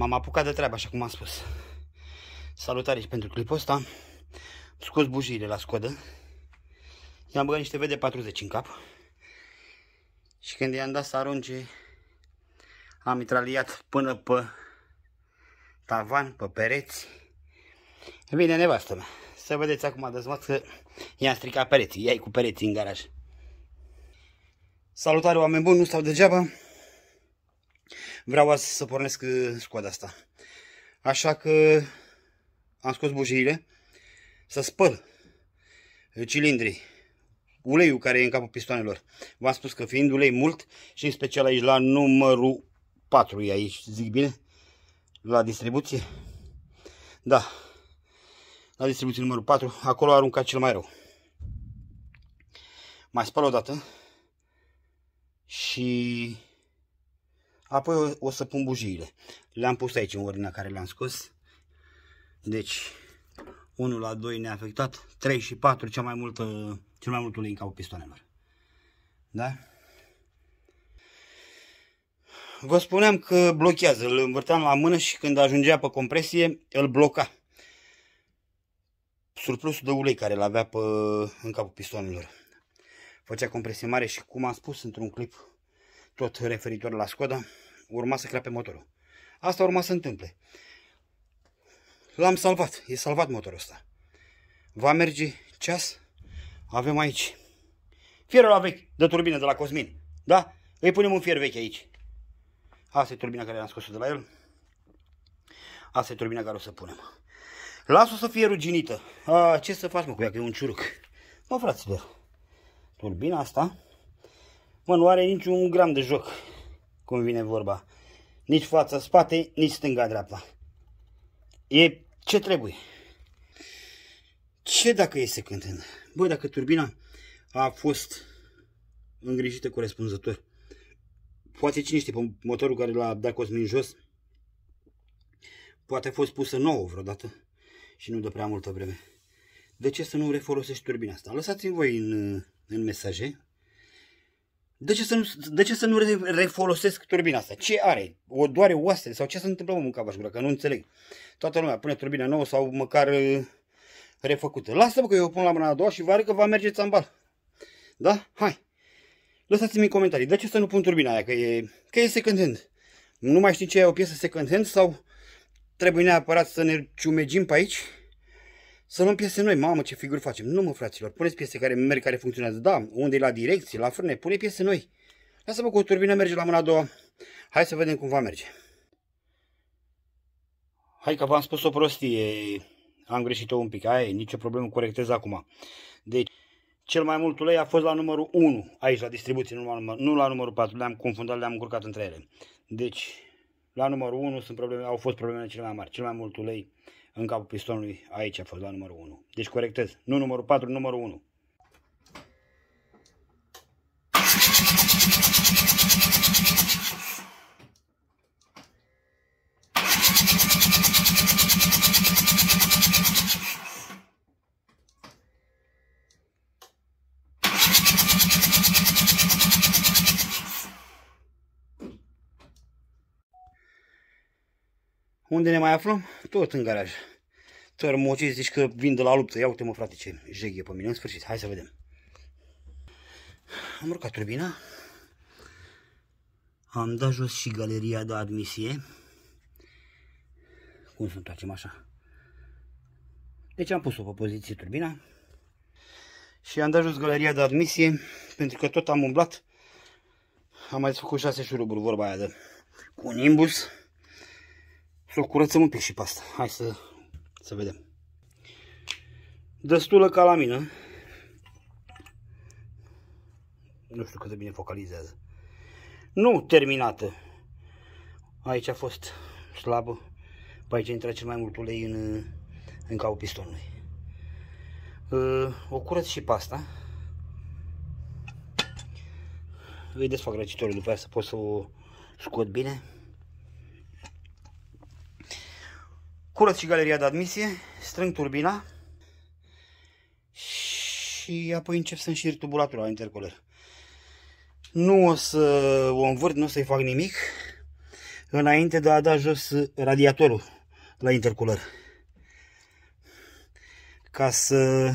M-am apucat de treabă, așa cum am spus. Salutare și pentru clipul ăsta. Am scos bujile la scodă. I-am băgat niște VD40 în cap. Și când i-am dat să arunce, am mitraliat până pe tavan, pe pereți. Vine nevastă mea. Să vedeți acum dezmat că i-am stricat pereții. Ia-i cu pereții în garaj. Salutare oameni buni, nu stau degeaba vreau azi să pornesc uh, scoada asta. Așa că am scos bujiile, să spăl uh, cilindrii, uleiul care e în capul pistoanelor. V-am spus că fiind ulei mult și în special aici la numărul 4 e aici, zic bine, la distribuție. Da, la distribuție numărul 4, acolo arunca cel mai rău. Mai spăl o dată și Apoi o, o să pun bujiile. Le-am pus aici în ordinea care le-am scos. Deci 1 la 2 afectat 3 și 4 cea mai mult cel mai mult ulei în capul pistonelor. Da? Vă spuneam că blochează, îl învârteam la mână și când ajungea pe compresie, îl bloca. Surplusul de ulei care îl avea pe, în capul pistonelor. Făcea compresie mare și cum am spus într-un clip tot referitor la Skoda, urma să crape motorul. Asta urma să întâmple. L-am salvat, e salvat motorul ăsta. Va merge ceas, avem aici fierul la vechi de turbină de la Cosmin, da? Îi punem un fier vechi aici. Asta e turbina care l am scos de la el. Asta e turbina care o să punem. Las-o să fie ruginită. A, ce să faci, mă, cu ea, că e un ciuruc. Mă, fraților, turbina asta Mă, nu are niciun gram de joc, cum vine vorba. Nici fața spate, nici stânga dreapta. E ce trebuie. Ce dacă este cântând? Bă, dacă turbina a fost îngrijită corespunzător. Poate cine știe, pe motorul care l-a dat Cosmin jos, poate a fost pusă nouă vreodată și nu de prea multă vreme. De ce să nu refolosești turbina asta? Lăsați-mi voi în, în mesaje de ce, să nu, de ce să nu refolosesc turbina asta? Ce are? O doare oasele? Sau ce se întâmplă cu capa gura? Că nu înțeleg. Toată lumea pune turbina nouă sau măcar uh, refăcută. Lasă-mă că eu o pun la mâna a doua și vă arăt că va merge țambal. Da? Hai! Lăsați-mi în comentarii. De ce să nu pun turbina aia? Că e, că e second hand. Nu mai știi ce e o piesă second hand sau trebuie neapărat să ne ciumegim pe aici? Să luăm piese noi, mamă ce figuri facem. Nu mă fraților, puneți piese care merg, care funcționează. Da, unde e la direcție, la frâne, pune piese noi. Lasă-mă cu o turbină merge la mâna a doua. Hai să vedem cum va merge. Hai că v-am spus o prostie. Am greșit-o un pic. Aia e, nicio problemă, corectez acum. Deci, cel mai mult ulei a fost la numărul 1, aici la distribuție, nu la, număr, nu la numărul 4, le-am confundat, le-am încurcat între ele. Deci, la numărul 1 sunt probleme, au fost problemele cele mai mari, cel mai mult ulei în capul pistonului, aici a fost la numărul 1. Deci corectez, nu numărul 4, numărul 1. Unde ne mai aflăm? Tot în garaj. Tărmocii zici că vin de la luptă. Ia uite mă frate ce jeghie pe mine. În sfârșit, hai să vedem. Am urcat turbina. Am dat jos și galeria de admisie. Cum să întoarcem așa? Deci am pus-o pe poziție turbina. Și am dat jos galeria de admisie pentru că tot am umblat. Am mai făcut șase șuruburi, vorba aia de cu un imbus să o curățăm un pic și pe asta. Hai să, să vedem. Destulă ca la mine. Nu știu cât de bine focalizează. Nu terminată. Aici a fost slabă. Pe aici intra cel mai mult ulei în, în cau pistonului. O curăț și pasta. Îi desfac răcitorul după aceea să pot să o scot bine. curăț și galeria de admisie, strâng turbina și apoi încep să înșir tubulatura la Nu o să o învârt, nu o să-i fac nimic înainte de a da jos radiatorul la intercooler, ca să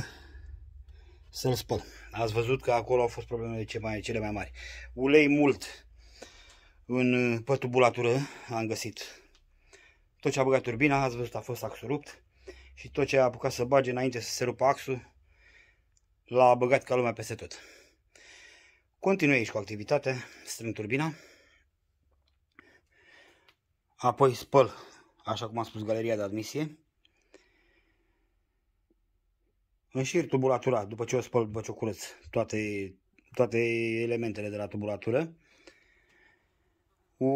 să-l spăl. Ați văzut că acolo au fost problemele cele mai, cele mai mari. Ulei mult în, pe tubulatură am găsit tot ce a băgat turbina, ați văzut, a fost axul rupt. Și tot ce a apucat să bage înainte să se rupă axul, l-a băgat ca lumea peste tot. Continui aici cu activitate, strâng turbina. Apoi spăl, așa cum am spus, galeria de admisie. Înșir tubulatura, după ce o spăl, după ce o curăț toate, toate elementele de la tubulatură. O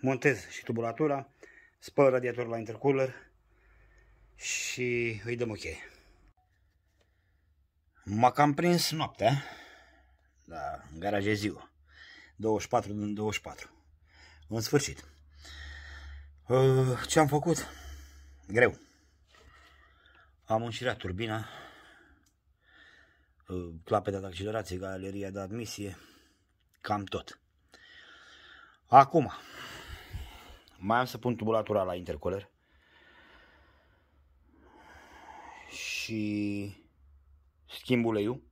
montez și tubulatura spăl radiatorul la intercooler și îi dăm ok. M-a cam prins noaptea, da, în garaj e ziua, 24 din 24, în sfârșit. Uh, Ce am făcut? Greu. Am înșirat turbina, uh, clapeta de accelerație, galeria de admisie, cam tot. Acum, mai am să pun tubulatura la intercooler. Și schimb uleiul.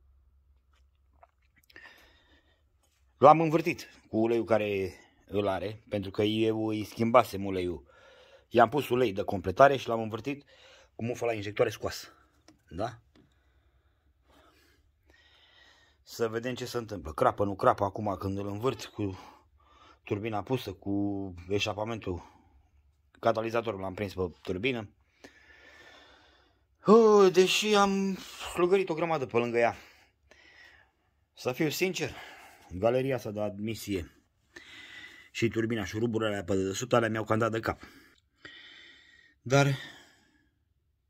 L-am învârtit cu uleiul care îl are, pentru că eu îi schimbasem uleiul. I-am pus ulei de completare și l-am învârtit cu mufa la injectoare scoasă. Da? Să vedem ce se întâmplă. Crapă, nu crapă acum când îl învârt cu turbina pusă cu eșapamentul catalizatorul l-am prins pe turbină deși am slugărit o grămadă pe lângă ea să fiu sincer galeria s-a dat admisie și turbina și ruburile alea pe dedesubt alea mi-au candat de cap dar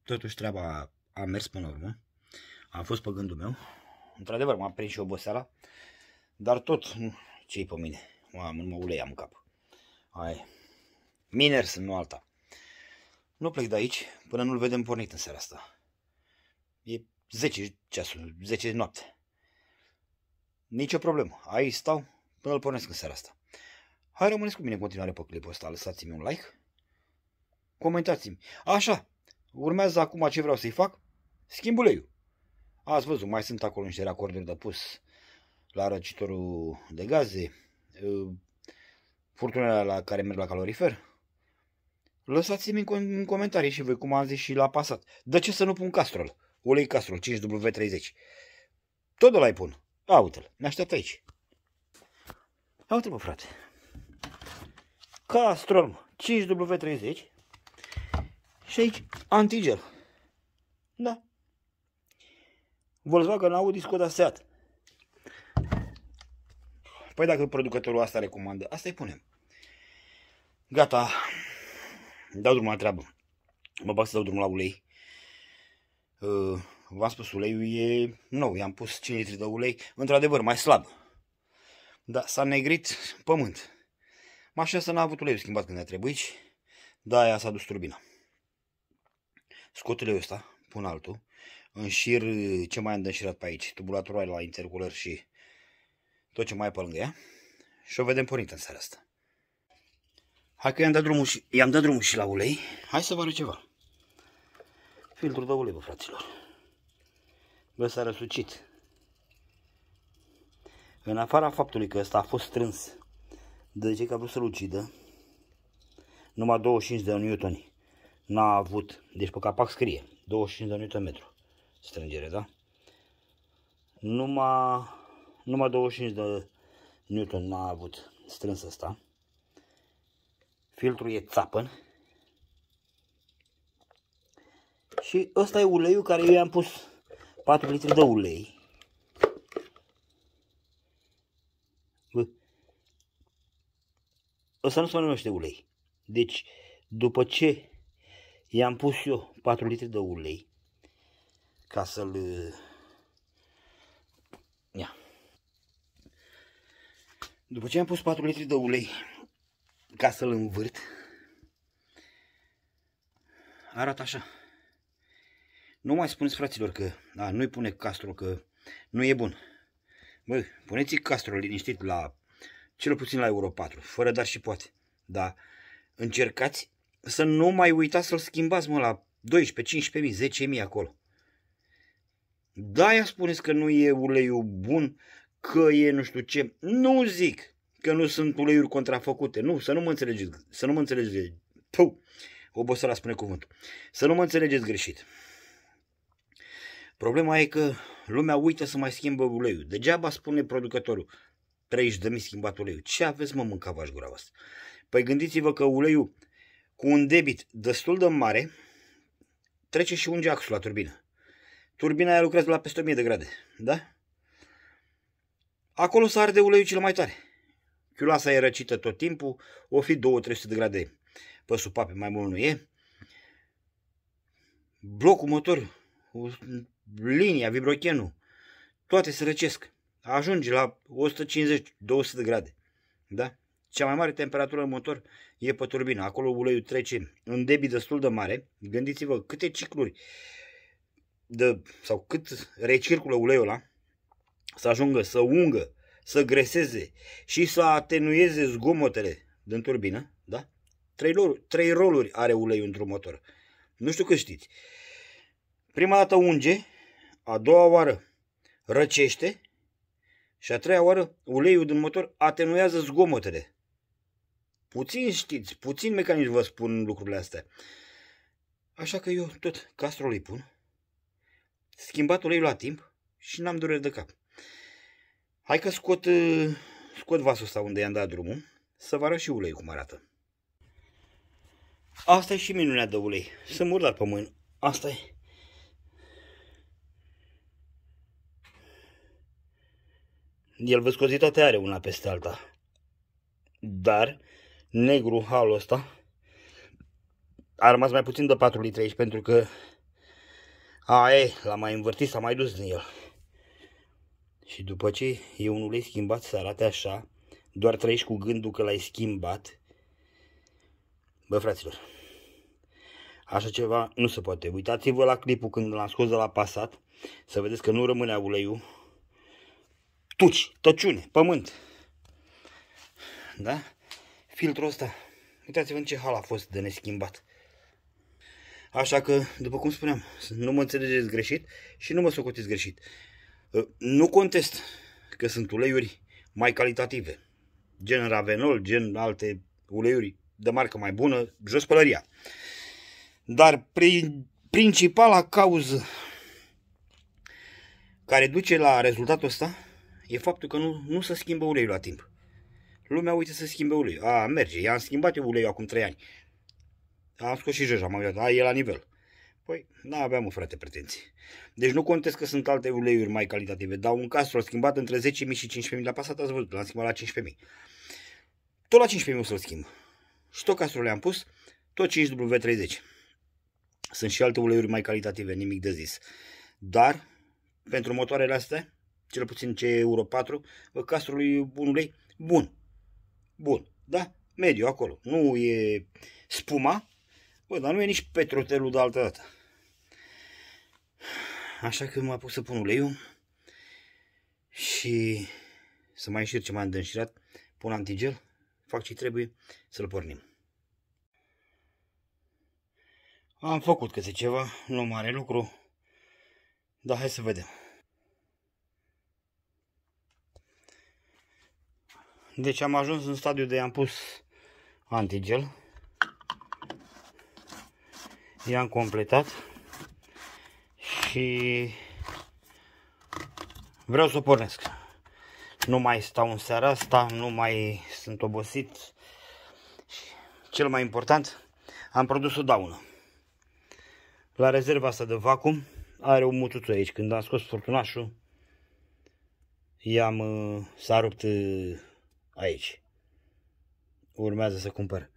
totuși treaba a mers până la urmă am fost pe gândul meu într-adevăr m-a prins și oboseala dar tot ce-i pe mine Mamă, nu mă uleiam în cap. Hai. Miner sunt, nu alta. Nu plec de aici până nu-l vedem pornit în seara asta. E 10 ceasul, 10 noapte. Nicio problemă. Aici stau până îl pornesc în seara asta. Hai rămâneți cu mine în continuare pe clipul ăsta. Lăsați-mi un like. Comentați-mi. Așa. Urmează acum ce vreau să-i fac. Schimb uleiul. Ați văzut, mai sunt acolo niște racorduri de pus la răcitorul de gaze, Uh, furtunele la care merg la calorifer? Lăsați-mi în comentarii și voi cum am zis și la pasat. De ce să nu pun Castrol? Ulei Castrol 5W30. Tot de la pun. A, uite-l. Ne așteaptă aici. A, uite-l, frate. Castrol 5W30. Și aici antigel. Da. Volkswagen Audi Skoda Seat. Păi dacă producătorul asta recomandă, asta îi punem. Gata, dau drumul la treabă. Mă bag să dau drumul la ulei. Uh, v-am spus, uleiul e nou, i-am pus 5 litri de ulei, într-adevăr, mai slab. Dar s-a negrit pământ. Mașina asta n-a avut uleiul schimbat când a trebuit, de aia s-a dus turbina. Scot uleiul ăsta, pun altul, înșir ce mai am de înșirat pe aici, tubulatorul la intercooler și tot ce mai e pe lângă ea și o vedem pornită în seara asta. Hai că i-am dat drumul și, i-am dat drumul și la ulei. Hai să vă arăt ceva. Filtrul de ulei, bă, fraților. Bă, s-a răsucit. În afara faptului că ăsta a fost strâns de ce că a vrut să-l ucidă, numai 25 de newtoni n-a avut. Deci pe capac scrie 25 de newton metru strângere, da? Numai numai 25 de Newton a avut strâns asta. Filtrul e țapăn. Și ăsta e uleiul care eu i-am pus 4 litri de ulei. Bă. Ăsta nu se numește ulei. Deci, după ce i-am pus eu 4 litri de ulei, ca să-l După ce am pus 4 litri de ulei ca să-l învârt, arată așa. Nu mai spuneți fraților că da, nu-i pune castrol, că nu e bun. Bă, puneți castrol liniștit la cel puțin la Euro 4, fără dar și poate. Da, încercați să nu mai uitați să-l schimbați, mă, la 12, 15.000, 10.000 acolo. Da, ia spuneți că nu e uleiul bun, că e nu știu ce. Nu zic că nu sunt uleiuri contrafăcute. Nu, să nu mă înțelegeți, să nu mă înțelegeți. Tu, oboseala spune cuvântul. Să nu mă înțelegeți greșit. Problema e că lumea uită să mai schimbă uleiul. Degeaba spune producătorul, 30 de mii schimbat uleiul. Ce aveți mă mâncavaș gura voastră? Păi gândiți-vă că uleiul cu un debit destul de mare trece și unge axul la turbină. Turbina aia lucrează la peste 1000 de grade, da? Acolo se arde uleiul cel mai tare. Chiulasa e răcită tot timpul, o fi 2-300 de grade pe supape, mai mult nu e. Blocul motor, linia, vibrochenul, toate se răcesc. Ajunge la 150-200 de grade. Da? Cea mai mare temperatură în motor e pe turbină. Acolo uleiul trece în debit destul de mare. Gândiți-vă câte cicluri de, sau cât recirculă uleiul ăla să ajungă să ungă, să greseze și să atenueze zgomotele din turbină, da? Trei, roluri, trei roluri are uleiul într-un motor. Nu știu cât știți. Prima dată unge, a doua oară răcește și a treia oară uleiul din motor atenuează zgomotele. Puțin știți, puțin mecanici vă spun lucrurile astea. Așa că eu tot castrol îi pun, schimbat uleiul la timp și n-am dureri de cap. Hai că scot, uh, scot vasul ăsta unde i-am dat drumul, să vă arăt și uleiul cum arată. Asta e și minunea de ulei. Sunt murdar pe mână. Asta e. El viscozitatea are una peste alta. Dar negru halul ăsta a rămas mai puțin de 4 litri aici pentru că a, e, l-a mai învârtit, s-a mai dus din el. Și după ce eu nu ai schimbat să arate așa, doar trăiești cu gândul că l-ai schimbat. Bă, fraților, așa ceva nu se poate. Uitați-vă la clipul când l-am scos de la pasat, să vedeți că nu rămâne uleiul. Tuci, tăciune, pământ. Da? Filtrul ăsta. Uitați-vă în ce hal a fost de neschimbat. Așa că, după cum spuneam, nu mă înțelegeți greșit și nu mă socotiți greșit. Ă, nu contest că sunt uleiuri mai calitative, gen Ravenol, gen alte uleiuri de marcă mai bună, jos pălăria. Dar prin, principala cauză care duce la rezultatul ăsta e faptul că nu, nu se schimbă uleiul la timp. Lumea uite să schimbe uleiul. A, merge. I-am schimbat eu uleiul acum 3 ani. Am scos și jeja, m-am uitat. A, e la nivel. Păi, nu aveam o frate, pretenții. Deci nu contez că sunt alte uleiuri mai calitative, dar un Castrol schimbat între 10.000 și 15.000, la pasat ați văzut, l-am schimbat la 15.000. Tot la 15.000 o să-l schimb. Și tot Castrol le-am pus, tot 5W30. Sunt și alte uleiuri mai calitative, nimic de zis. Dar, pentru motoarele astea, cel puțin ce Euro 4, ă, Castrol e un ulei bun. Bun, da? Mediu acolo. Nu e spuma, bă, dar nu e nici petrotelul de altă dată. Așa că m m-a pus să pun uleiul și să mai înșir ce m-am dânșirat, pun antigel, fac ce trebuie să-l pornim. Am făcut câte ceva, nu mare lucru, dar hai să vedem. Deci am ajuns în stadiu de am pus antigel. I-am completat și vreau să o pornesc. Nu mai stau în seara asta, nu mai sunt obosit și cel mai important, am produs o daună. La rezerva asta de vacuum are un mutuțu aici. Când am scos furtunașul, i-am uh, s-a rupt uh, aici. Urmează să cumpăr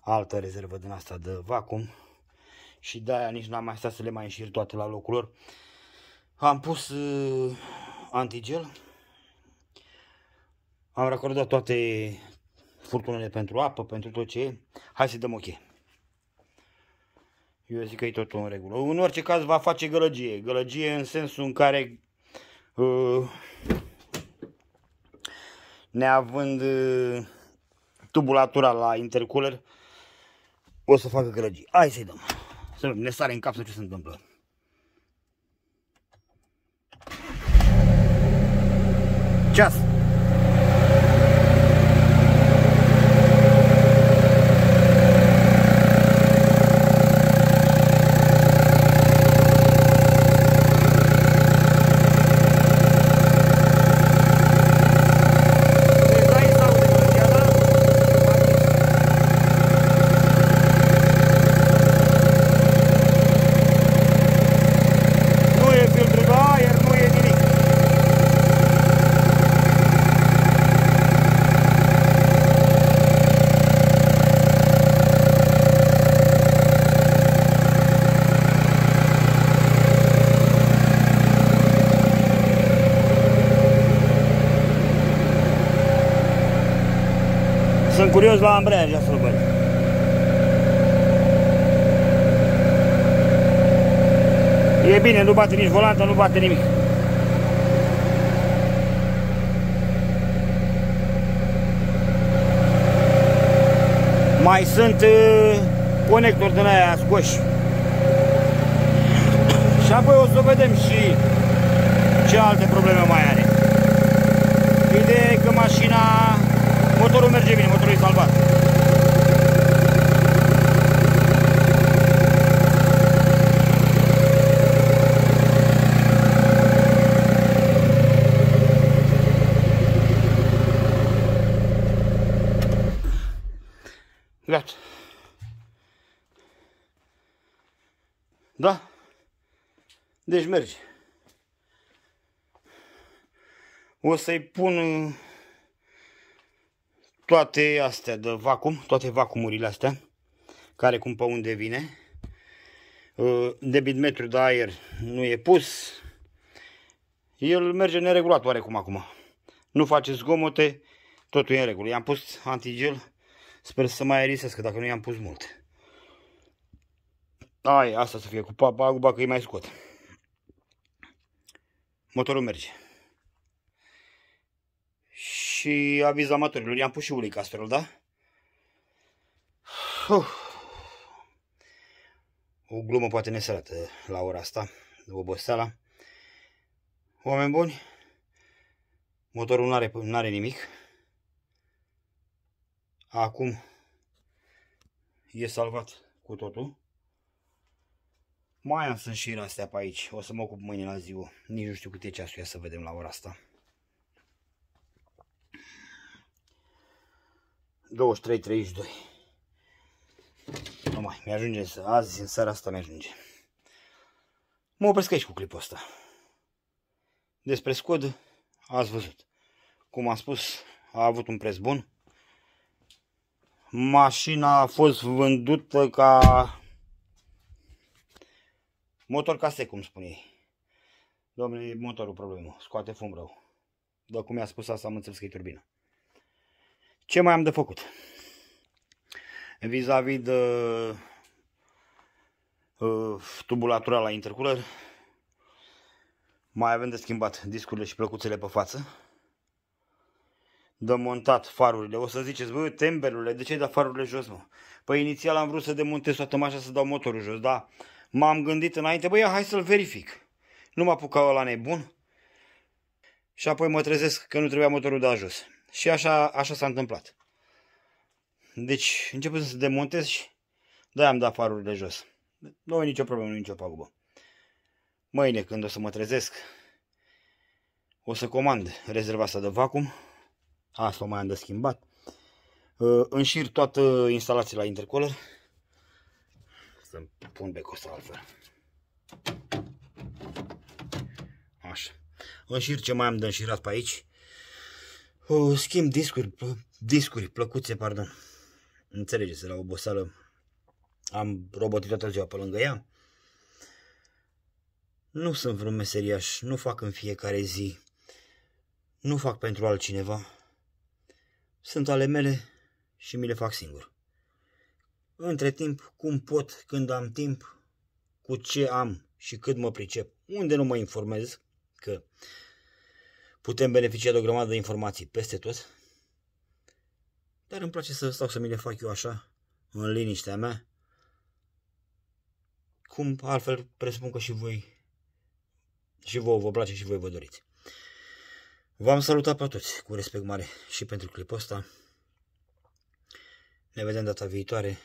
altă rezervă din asta de vacuum și de-aia nici n-am mai stat să le mai înșir toate la locul lor. Am pus uh, antigel, am recordat toate furtunele pentru apă, pentru tot ce e. Hai să dăm ok. Eu zic că e totul în regulă. În orice caz va face gălăgie. Gălăgie în sensul în care uh, neavând uh, tubulatura la intercooler o să facă gălăgie. Hai să-i dăm. Să ne sare în cap să ce se întâmplă. Ceas! Mergi la ambreiaj să băi. E bine, nu bate nici volanta, nu bate nimic. Mai sunt uh, conectori din aia scoși. Și apoi o să vedem și ce alte probleme mai are. Ideea e că mașina Motorul merge bine, motorul e salvat. Gat. Da? Deci merge. O să-i pun toate astea de vacuum, toate vacumurile astea, care cum pe unde vine. Uh, debit metru de aer nu e pus. El merge neregulat oarecum acum. Nu face zgomote, totul e în regulă. I-am pus antigel, sper să mai aerisească, dacă nu i-am pus mult. Ai, asta să fie cu paguba, că îi mai scot. Motorul merge și aviz amatorilor. I-am pus și ulei astfel, da? Uf. O glumă poate nesărată la ora asta, oboseala. Oameni buni, motorul nu are, are nimic. Acum e salvat cu totul. Mai am sunt și astea pe aici. O să mă ocup mâine la ziua. Nici nu știu cât e ceasul, ia să vedem la ora asta. 23-32. Nu mai, mi-ajunge azi, în seara asta mi-ajunge. Mă opresc aici cu clipul ăsta. Despre scod ați văzut. Cum am spus, a avut un preț bun. Mașina a fost vândută ca motor case, cum spun ei. Domnule, motorul problemă, scoate fum rău. Dar cum i a spus asta, am înțeles că e turbina ce mai am de făcut? Vis-a-vis -vis de uh, tubulatura la intercooler. mai avem de schimbat discurile și plăcuțele pe față. Demontat farurile. O să ziceți, bă, tembelurile, de ce ai dat farurile jos, mă? Păi inițial am vrut să demontez toată mașa să dau motorul jos, da? M-am gândit înainte, băi, hai să-l verific. Nu m-a pucat ăla nebun. Și apoi mă trezesc că nu trebuia motorul de jos. Și așa, așa s-a întâmplat. Deci, început să demontez și da, am dat de jos. Nu e nicio problemă, nu e nicio pagubă. Mâine, când o să mă trezesc, o să comand rezerva asta de vacuum. Asta o mai am de schimbat. Uh, înșir toată instalația la intercooler. Să-mi pun becul ăsta altfel. Așa. Înșir ce mai am de înșirat pe aici. Oh, schimb discuri, discuri plăcuțe, pardon. Înțelegeți, la oboseală am robotit toată ziua pe lângă ea. Nu sunt vreun meseriaș, nu fac în fiecare zi, nu fac pentru altcineva. Sunt ale mele și mi le fac singur. Între timp, cum pot, când am timp, cu ce am și cât mă pricep, unde nu mă informez, că Putem beneficia de o grămadă de informații peste tot. Dar îmi place să stau să mi le fac eu așa, în liniștea mea. Cum altfel presupun că și voi și vouă vă place și voi vă doriți. V-am salutat pe toți cu respect mare și pentru clipul ăsta. Ne vedem data viitoare.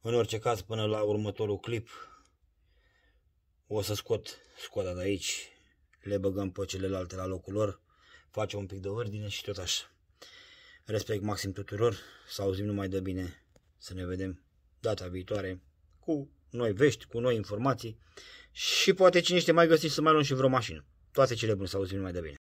În orice caz, până la următorul clip, o să scot scoada de aici, le băgăm pe celelalte la locul lor, facem un pic de ordine și tot așa. Respect maxim tuturor, să auzim numai de bine, să ne vedem data viitoare cu noi vești, cu noi informații și poate cine știe mai găsiți să mai luăm și vreo mașină. Toate cele bune, să auzim numai de bine.